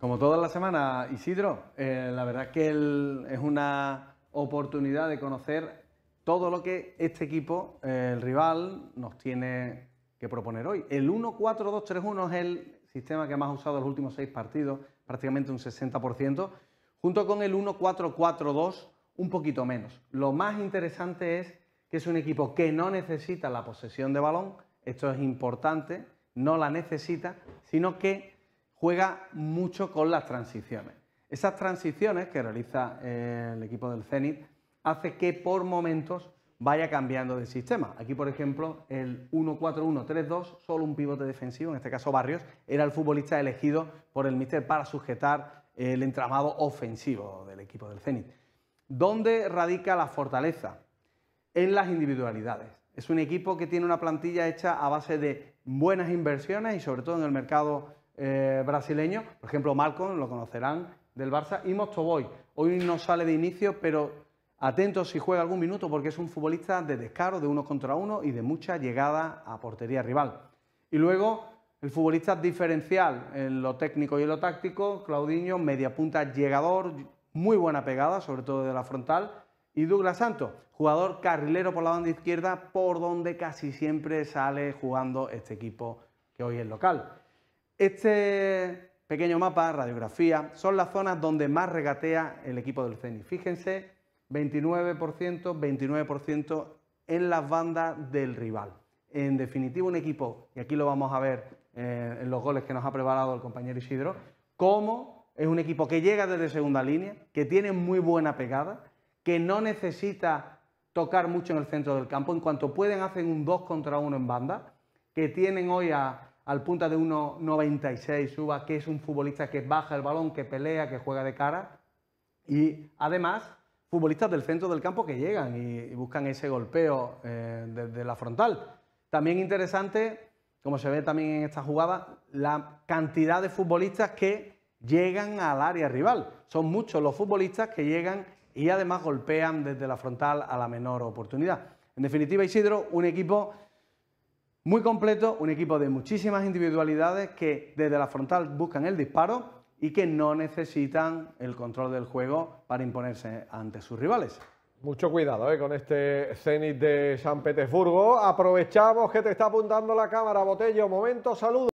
Como toda la semana, Isidro, eh, la verdad que es una oportunidad de conocer todo lo que este equipo, eh, el rival, nos tiene que proponer hoy. El 1-4-2-3-1 es el sistema que más ha usado en los últimos seis partidos, prácticamente un 60%, junto con el 1-4-4-2, un poquito menos. Lo más interesante es que es un equipo que no necesita la posesión de balón, esto es importante, no la necesita, sino que juega mucho con las transiciones. Esas transiciones que realiza eh, el equipo del Zenit hace que por momentos vaya cambiando de sistema. Aquí, por ejemplo, el 1-4-1-3-2, solo un pivote defensivo, en este caso Barrios, era el futbolista elegido por el míster para sujetar el entramado ofensivo del equipo del Zenit. ¿Dónde radica la fortaleza? En las individualidades. Es un equipo que tiene una plantilla hecha a base de buenas inversiones y sobre todo en el mercado eh, ...brasileño, por ejemplo Malcolm, lo conocerán del Barça, y Mostoboy. Hoy no sale de inicio, pero atentos si juega algún minuto porque es un futbolista de descaro, de uno contra uno y de mucha llegada a portería rival. Y luego el futbolista diferencial en lo técnico y en lo táctico, Claudinho, punta llegador, muy buena pegada, sobre todo de la frontal. Y Douglas Santos, jugador carrilero por la banda izquierda, por donde casi siempre sale jugando este equipo que hoy es local. Este pequeño mapa, radiografía, son las zonas donde más regatea el equipo del CENI. Fíjense, 29%, 29% en las bandas del rival. En definitiva, un equipo, y aquí lo vamos a ver eh, en los goles que nos ha preparado el compañero Isidro, como es un equipo que llega desde segunda línea, que tiene muy buena pegada, que no necesita tocar mucho en el centro del campo. En cuanto pueden, hacen un 2 contra 1 en banda, que tienen hoy a al punta de 1,96 suba, que es un futbolista que baja el balón, que pelea, que juega de cara. Y además, futbolistas del centro del campo que llegan y, buscan ese golpeo desde eh, la frontal. También interesante, como se ve también en esta jugada, la cantidad de futbolistas que llegan al área rival. Son muchos los futbolistas que llegan y además golpean desde la frontal a la menor oportunidad. En definitiva, Isidro, un equipo muy completo, un equipo de muchísimas individualidades que desde la frontal buscan el disparo y que no necesitan el control del juego para imponerse ante sus rivales. Mucho cuidado eh, con este Zenit de San Petersburgo. Aprovechamos que te está apuntando la cámara, Botello. Momento, saludo.